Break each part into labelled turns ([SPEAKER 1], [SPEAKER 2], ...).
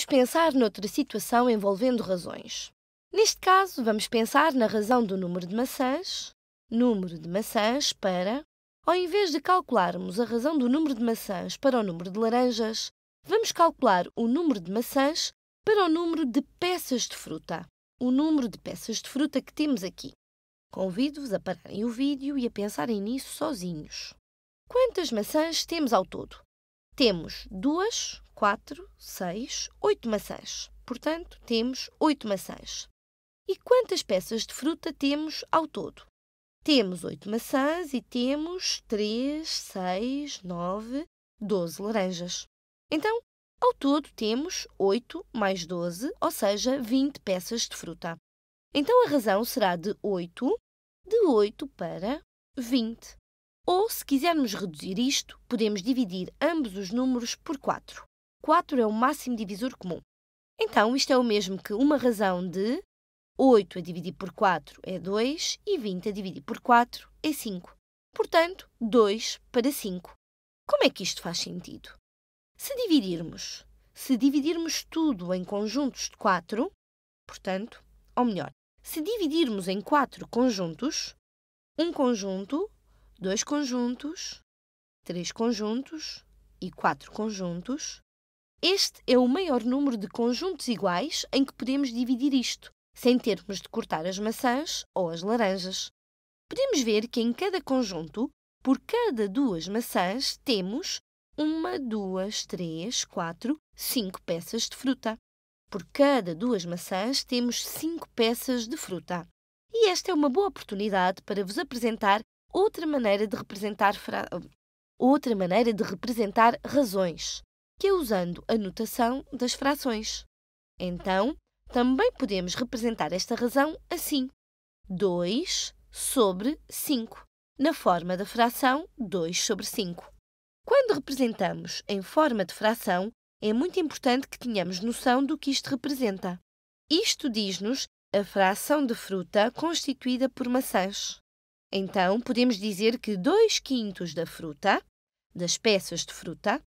[SPEAKER 1] vamos pensar noutra situação envolvendo razões. Neste caso, vamos pensar na razão do número de maçãs, número de maçãs para, ao invés de calcularmos a razão do número de maçãs para o número de laranjas, vamos calcular o número de maçãs para o número de peças de fruta, o número de peças de fruta que temos aqui. Convido-vos a pararem o vídeo e a pensarem nisso sozinhos. Quantas maçãs temos ao todo? Temos duas 4, 6, 8 maçãs. Portanto, temos 8 maçãs. E quantas peças de fruta temos ao todo? Temos 8 maçãs e temos 3, 6, 9, 12 laranjas. Então, ao todo temos 8 mais 12, ou seja, 20 peças de fruta. Então a razão será de 8, de 8 para 20. Ou, se quisermos reduzir isto, podemos dividir ambos os números por 4. 4 é o máximo divisor comum. Então, isto é o mesmo que uma razão de 8 a dividir por 4 é 2 e 20 a dividir por 4 é 5. Portanto, 2 para 5. Como é que isto faz sentido? Se dividirmos, se dividirmos tudo em conjuntos de 4, portanto, ou melhor, se dividirmos em 4 conjuntos, um conjunto, dois conjuntos, três conjuntos e quatro conjuntos, este é o maior número de conjuntos iguais em que podemos dividir isto, sem termos de cortar as maçãs ou as laranjas. Podemos ver que em cada conjunto, por cada duas maçãs, temos uma, duas, três, quatro, cinco peças de fruta. Por cada duas maçãs, temos cinco peças de fruta. E esta é uma boa oportunidade para vos apresentar outra maneira de representar, fra... outra maneira de representar razões que é usando a notação das frações. Então, também podemos representar esta razão assim: 2 sobre 5, na forma da fração 2 sobre 5. Quando representamos em forma de fração, é muito importante que tenhamos noção do que isto representa. Isto diz-nos a fração de fruta constituída por maçãs. Então, podemos dizer que 2 quintos da fruta, das peças de fruta,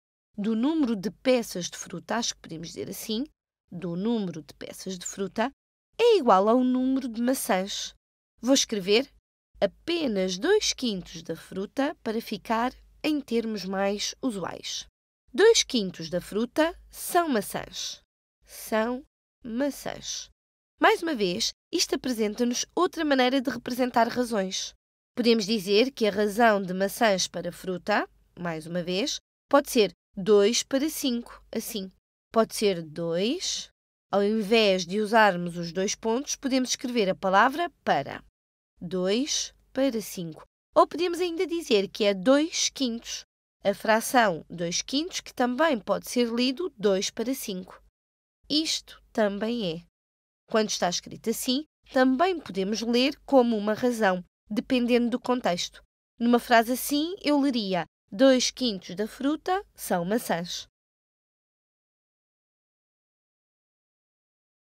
[SPEAKER 1] do número de peças de fruta, acho que podemos dizer assim, do número de peças de fruta é igual ao número de maçãs. Vou escrever apenas 2 quintos da fruta para ficar em termos mais usuais. 2 quintos da fruta são maçãs. São maçãs. Mais uma vez, isto apresenta-nos outra maneira de representar razões. Podemos dizer que a razão de maçãs para fruta, mais uma vez, pode ser 2 para 5, assim. Pode ser 2. Ao invés de usarmos os dois pontos, podemos escrever a palavra para. 2 para 5. Ou podemos ainda dizer que é 2 quintos. A fração 2 quintos, que também pode ser lido 2 para 5. Isto também é. Quando está escrito assim, também podemos ler como uma razão, dependendo do contexto. Numa frase assim, eu leria: Dois quintos da fruta são maçãs.